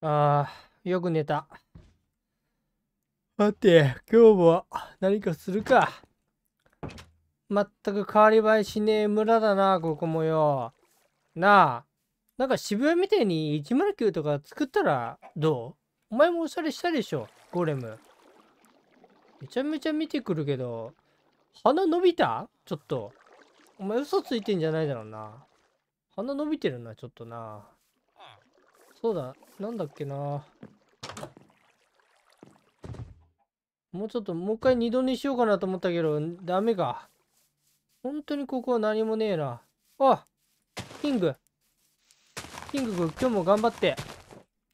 ああ、よく寝た。待って、今日も何かするか。まったく変わり映えしねえ村だな、ここもよ。なあ、なんか渋谷みたいに109とか作ったらどうお前もおしゃれしたでしょ、ゴレム。めちゃめちゃ見てくるけど、鼻伸びたちょっと。お前嘘ついてんじゃないだろうな。鼻伸びてるな、ちょっとな。そうだ、なんだっけな。もうちょっと、もう一回二度にしようかなと思ったけど、ダメか。本当にここは何もねえな。あキングキング君、今日も頑張って。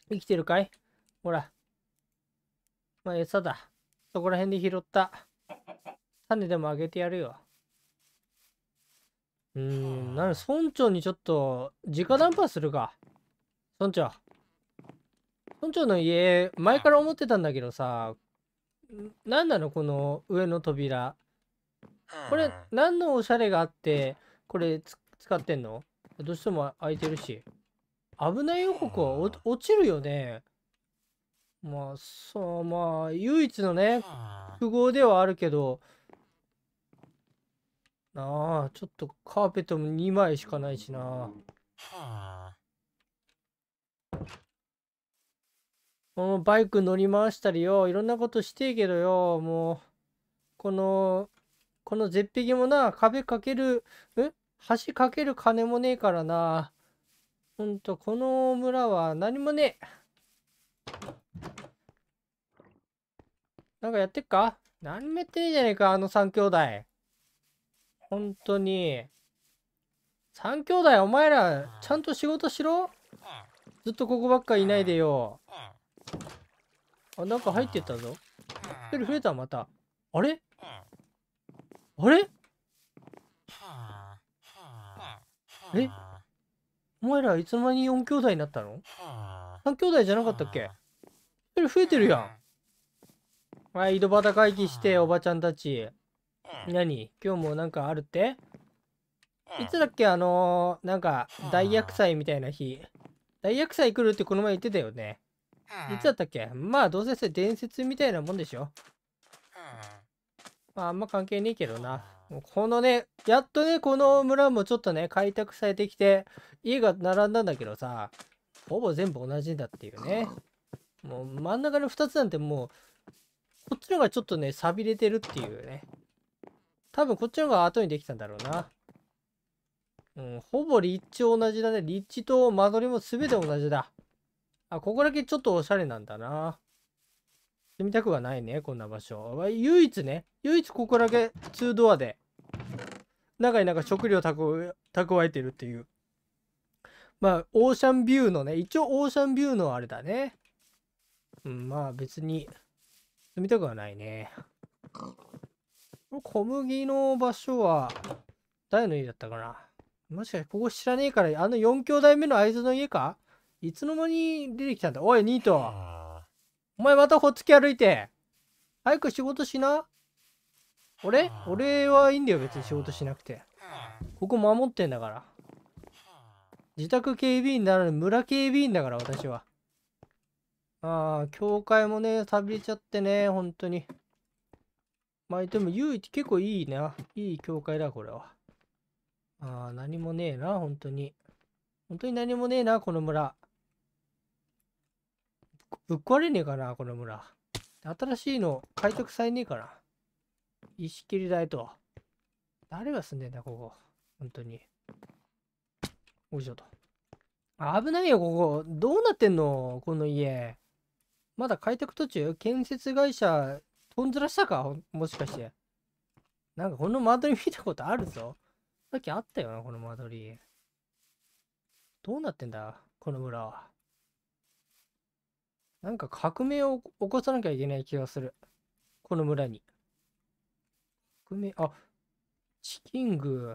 生きてるかいほら。まあ、餌だ。そこら辺で拾った。種でもあげてやるよ。うーん、なに、村長にちょっと、直談判するか。村長。村長の家、前から思ってたんだけどさ、何なのこの上の扉。これ、何のおしゃれがあって、これ使ってんのどうしても開いてるし。危ないよ、ここ。落ちるよね。まあ、そう、まあ、唯一のね、符号ではあるけど、なあ、ちょっとカーペットも2枚しかないしな。もうバイク乗り回したりよ、いろんなことしてえけどよ、もう、この、この絶壁もな、壁かける、え橋かける金もねえからな。ほんと、この村は何もねえ。なんかやってっか何もやってねえじゃねえか、あの三兄弟。ほんとに。三兄弟、お前ら、ちゃんと仕事しろずっとここばっかいないでよ。あ、なんか入ってったぞ。一人増えた、また。あれあれえお前らいつの間に4兄弟になったの ?3 兄弟じゃなかったっけ一人増えてるやん。はい、井戸端会議して、おばちゃんたち。何今日もなんかあるっていつだっけあのー、なんか、大厄災みたいな日。大厄災来るってこの前言ってたよね。いつだったっけまあ、どうせ伝説みたいなもんでしょ。まあ、あんま関係ねえけどな。このね、やっとね、この村もちょっとね、開拓されてきて、家が並んだんだけどさ、ほぼ全部同じだっていうね。もう真ん中の2つなんてもう、こっちのがちょっとね、錆びれてるっていうね。多分こっちのが後にできたんだろうな。うん、ほぼ立地同じだね。立地と間取りも全て同じだ。あ、ここだけちょっとおしゃれなんだな。住みたくはないね、こんな場所。唯一ね、唯一ここだけ2ドアで、中になんか食料蓄えてるっていう。まあ、オーシャンビューのね、一応オーシャンビューのあれだね。うん、まあ別に、住みたくはないね。小麦の場所は、誰の家だったかなもしかしてここ知らねえから、あの4兄弟目の合図の家かいつの間に出てきたんだおい、ニート。お前またほっつき歩いて。早く仕事しな。俺俺はいいんだよ、別に仕事しなくて。ここ守ってんだから。自宅警備員ならぬ村警備員だから、私は。ああ、教会もね、錆びれちゃってね、本当に。まあ、でも、唯一結構いいな。いい教会だ、これは。ああ、何もねえな、本当に。本当に何もねえな、この村。ぶっ壊れねえかな、この村。新しいの開拓されねえかな。石切り台と。誰が住んでんだ、ここ。本当に。おいしょと。危ないよ、ここ。どうなってんのこの家。まだ開拓途中建設会社、とんずらしたかもしかして。なんかこの間取り見たことあるぞ。さっきあったよな、この間取り。どうなってんだこの村は。なんか革命を起こさなきゃいけない気がする。この村に。革命、あ、チキング、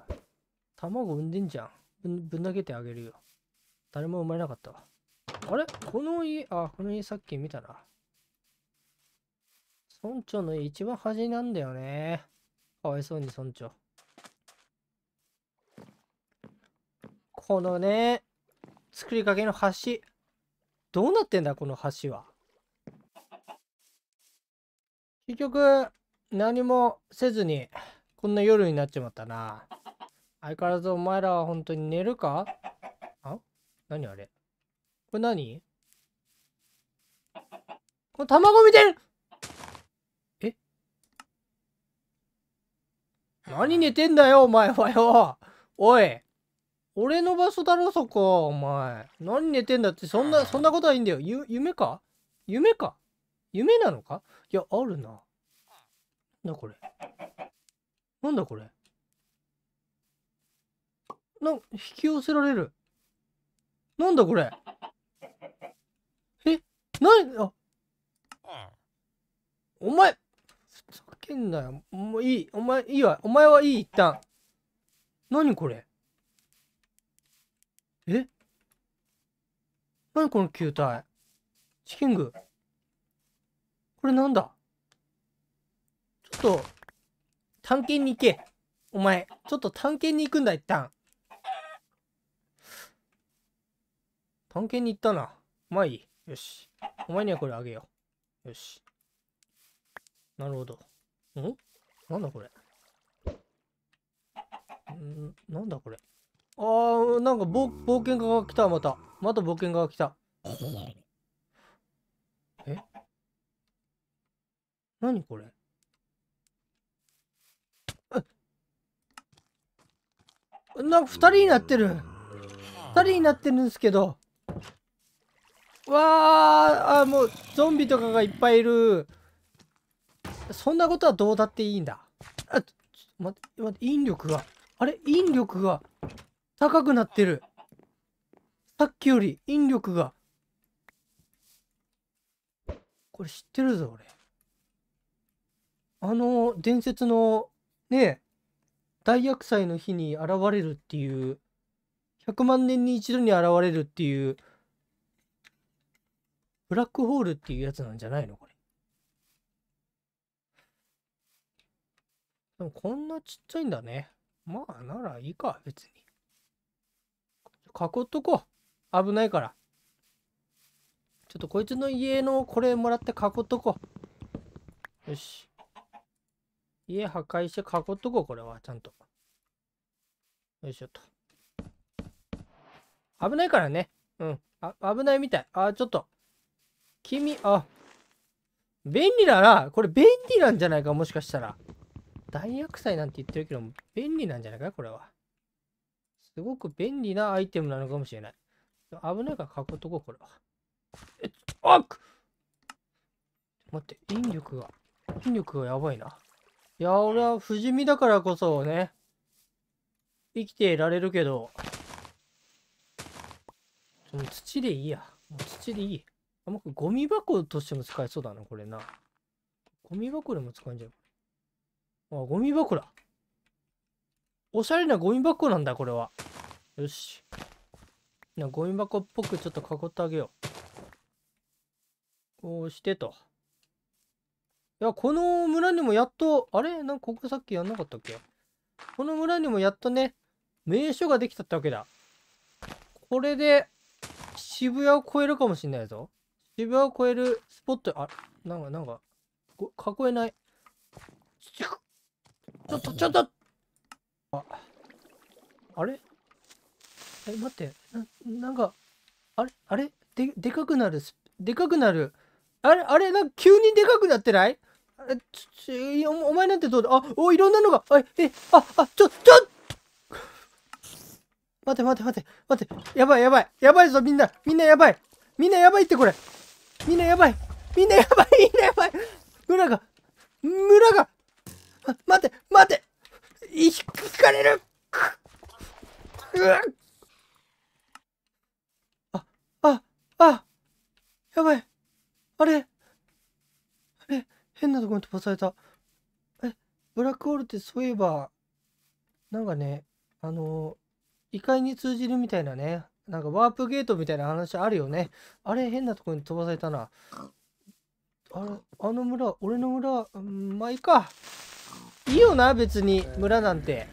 卵産んでんじゃん。ぶん投げてあげるよ。誰も生まれなかったわ。あれこの家、あ、この家さっき見たな。村長の家一番端なんだよね。かわいそうに村長。このね、作りかけの橋。どうなってんだ、この橋は。結局、何もせずに、こんな夜になっちまったな。相変わらずお前らは本当に寝るかあ何あれこれ何これ卵見てるえ何寝てんだよ、お前はよ。おい俺の場所だろ、そこ。お前。何寝てんだって、そんな、そんなことはいいんだよ。ゆ、夢か夢か夢なのかいや、あるな。な、これ。なんだこれ。な、ん引き寄せられる。なんだこれ。え、な、あ、お前、ふざけんなよ。もういい。お前、いいわ。お前はいい、一旦。何これ。え何この球体チキング。これなんだちょっと、探検に行け。お前、ちょっと探検に行くんだ、一旦。探検に行ったな。まあいい。よし。お前にはこれあげよう。よし。なるほど。んなんだこれ。んなんだこれ。あー、なんかう、冒険家が来た、また。また冒険家が来た。え何これなんか2人になってる2人になってるんですけどわあもうゾンビとかがいっぱいいるそんなことはどうだっていいんだあちょっと待って待って引力があれ引力が高くなってる。さっきより引力が。これ知ってるぞ、俺。あの、伝説の、ね、大厄災の日に現れるっていう、100万年に一度に現れるっていう、ブラックホールっていうやつなんじゃないのこれ。でもこんなちっちゃいんだね。まあ、ならいいか、別に。囲っとこう。危ないから。ちょっとこいつの家のこれもらって囲っとこう。よし。家破壊して囲っとこう、これは、ちゃんと。よいしょと。危ないからね。うん。あ、危ないみたい。あ、ちょっと。君、あ、便利だな。これ便利なんじゃないか、もしかしたら。大厄災なんて言ってるけども、便利なんじゃないか、これは。すごく便利なアイテムなのかもしれない。危ないから囲っとこう、これは。え、あっ待って、引力が、引力がやばいな。いや、俺は不死身だからこそね、生きていられるけど、もう土でいいや。もう土でいい。あ、もうゴミ箱としても使えそうだな、これな。ゴミ箱でも使えんじゃん。あ、ゴミ箱だ。おしゃれなゴミ箱なんだ、これは。よし。なゴミ箱っぽくちょっと囲ってあげよう。こうしてと。いや、この村にもやっと、あれなんかここさっきやんなかったっけこの村にもやっとね、名所ができたってわけだ。これで、渋谷を越えるかもしんないぞ。渋谷を越えるスポット、あ、なんか、なんか、囲えない。ちょっと、ちょっとあ、あれえ、待って、な、なんか、あれあれで、でかくなる、でかくなる。あれあれなんか急にでかくなってないちちお前なんてどうだあ、お、いろんなのが、あ、え、あ、あ、ちょ、ちょ待て待て待て待て。やばいやばい。やばいぞみんな。みんなやばい。みんなやばいってこれ。みんなやばい。みんなやばい。みんなやばい。村が。村が。待て待て引かれるうっあ、あ、あ、やばい。あれあれ変なとこに飛ばされた。え、ブラックホールってそういえば、なんかね、あの異界に通じるみたいなね、なんかワープゲートみたいな話あるよね。あれ変なとこに飛ばされたな。あれ、あの村、俺の村、まあいいか。いいよな、別に、村なんて。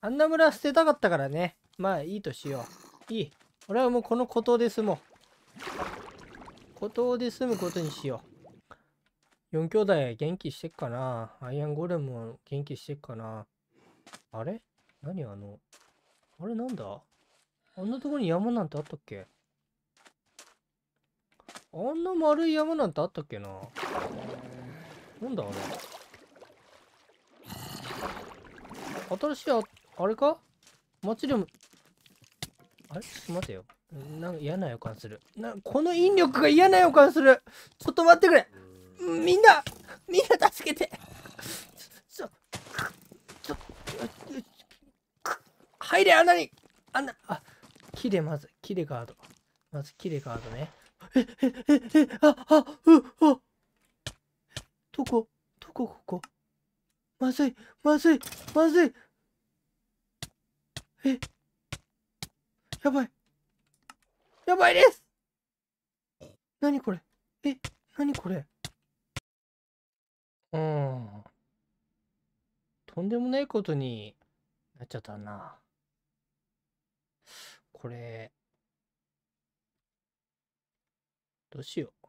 あんな村捨てたかったからね。まあ、いいとしよう。いい。俺はもうこの孤島で住もう。孤島で住むことにしよう。4兄弟元気してっかなアイアンゴレムも元気してっかなあれ何あの、あれなんだあんなとこに山なんてあったっけあんな丸い山なんてあったっけななんだあれ新しいあ、あれか祭りも、あれちょっと待てよ。なんか嫌な予感する。なこの引力が嫌な予感する。ちょっと待ってくれ。みんな、みんな助けて。ちょ、ちょ、入れ、穴に。ああ、切れまず、切れガード。まず切れガードね。え、え、え、え、あ、あ、う、あ。どこ、どこ、ここ。まずい、まずい、まずい。えやばい。やばいですなにこれえなにこれうん。とんでもないことになっちゃったな。これ、どうしよう。